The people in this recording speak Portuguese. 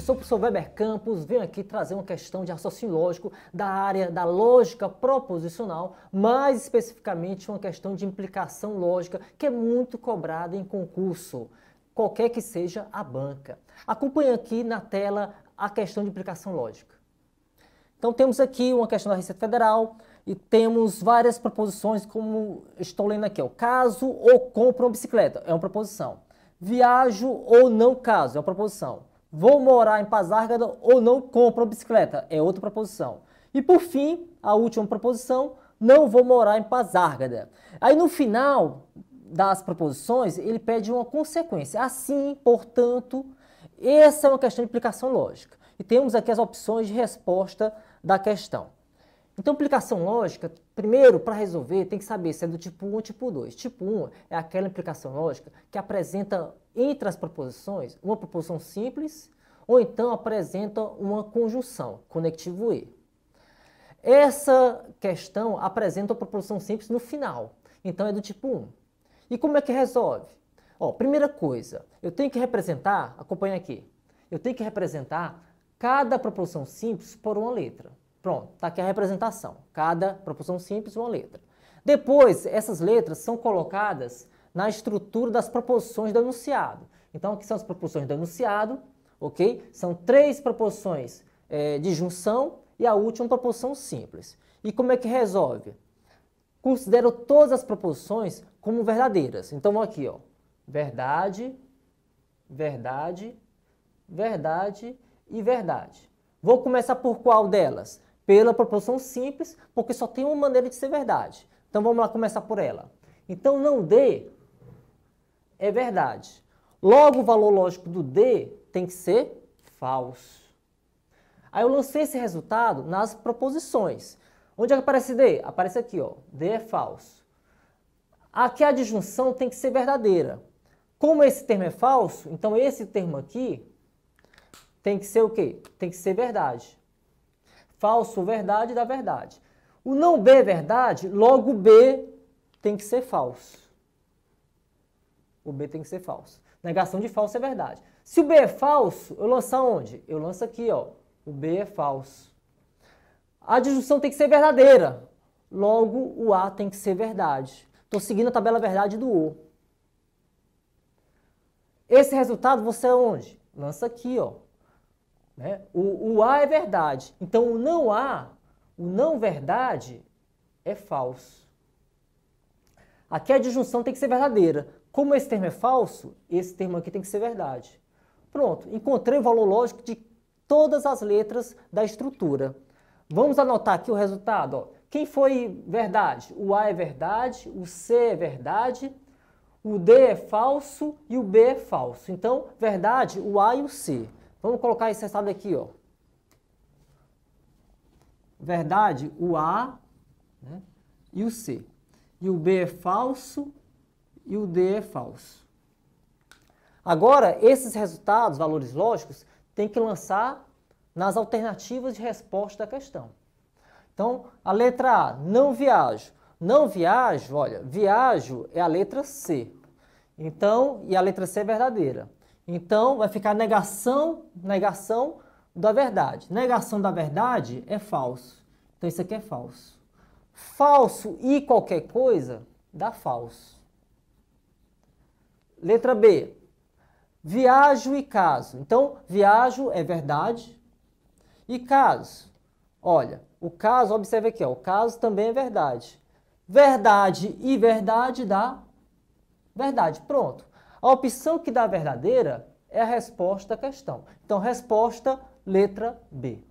Eu sou o professor Weber Campos, venho aqui trazer uma questão de raciocínio lógico da área da lógica proposicional, mais especificamente uma questão de implicação lógica que é muito cobrada em concurso, qualquer que seja a banca. Acompanhe aqui na tela a questão de implicação lógica. Então temos aqui uma questão da Receita Federal e temos várias proposições, como estou lendo aqui, o caso ou compro uma bicicleta, é uma proposição. Viajo ou não caso, é uma proposição vou morar em Pazárgada ou não compro bicicleta. É outra proposição. E por fim, a última proposição, não vou morar em Pazárgada. Aí no final das proposições, ele pede uma consequência. Assim, portanto, essa é uma questão de implicação lógica. E temos aqui as opções de resposta da questão. Então, implicação lógica, primeiro, para resolver, tem que saber se é do tipo 1 ou tipo 2. Tipo 1 é aquela implicação lógica que apresenta entre as proposições uma proposição simples ou então apresenta uma conjunção, conectivo E. Essa questão apresenta uma proposição simples no final, então é do tipo 1. E como é que resolve? Ó, primeira coisa, eu tenho que representar, acompanha aqui, eu tenho que representar cada proposição simples por uma letra. Pronto, está aqui a representação. Cada proporção simples, uma letra. Depois, essas letras são colocadas na estrutura das proporções do enunciado. Então, aqui são as proporções do enunciado, ok? São três proporções é, de junção e a última proporção simples. E como é que resolve? Considero todas as proporções como verdadeiras. Então, aqui, ó, verdade, verdade, verdade e verdade. Vou começar por qual delas? pela proposição simples, porque só tem uma maneira de ser verdade. Então vamos lá começar por ela. Então não D é verdade. Logo o valor lógico do D tem que ser falso. Aí eu lancei esse resultado nas proposições. Onde é que aparece D? Aparece aqui, ó. D é falso. Aqui a disjunção tem que ser verdadeira. Como esse termo é falso, então esse termo aqui tem que ser o quê? Tem que ser verdade falso, verdade da verdade. O não B é verdade, logo B tem que ser falso. O B tem que ser falso. Negação de falso é verdade. Se o B é falso, eu lanço aonde? Eu lanço aqui, ó. O B é falso. A disjunção tem que ser verdadeira. Logo, o A tem que ser verdade. Estou seguindo a tabela verdade do O. Esse resultado você é onde? Lança aqui, ó. Né? O, o A é verdade. Então, o não A, o não verdade, é falso. Aqui a disjunção tem que ser verdadeira. Como esse termo é falso, esse termo aqui tem que ser verdade. Pronto, encontrei o valor lógico de todas as letras da estrutura. Vamos anotar aqui o resultado. Ó. Quem foi verdade? O A é verdade, o C é verdade, o D é falso e o B é falso. Então, verdade, o A e o C. Vamos colocar esse resultado aqui, ó. Verdade, o A né, e o C. E o B é falso e o D é falso. Agora, esses resultados, valores lógicos, tem que lançar nas alternativas de resposta da questão. Então, a letra A, não viajo. Não viajo, olha, viajo é a letra C. Então, e a letra C é verdadeira. Então, vai ficar negação, negação da verdade. Negação da verdade é falso. Então, isso aqui é falso. Falso e qualquer coisa dá falso. Letra B. Viajo e caso. Então, viajo é verdade. E caso. Olha, o caso, observe aqui, ó, o caso também é verdade. Verdade e verdade dá verdade. Pronto. A opção que dá verdadeira é a resposta à questão. Então, resposta, letra B.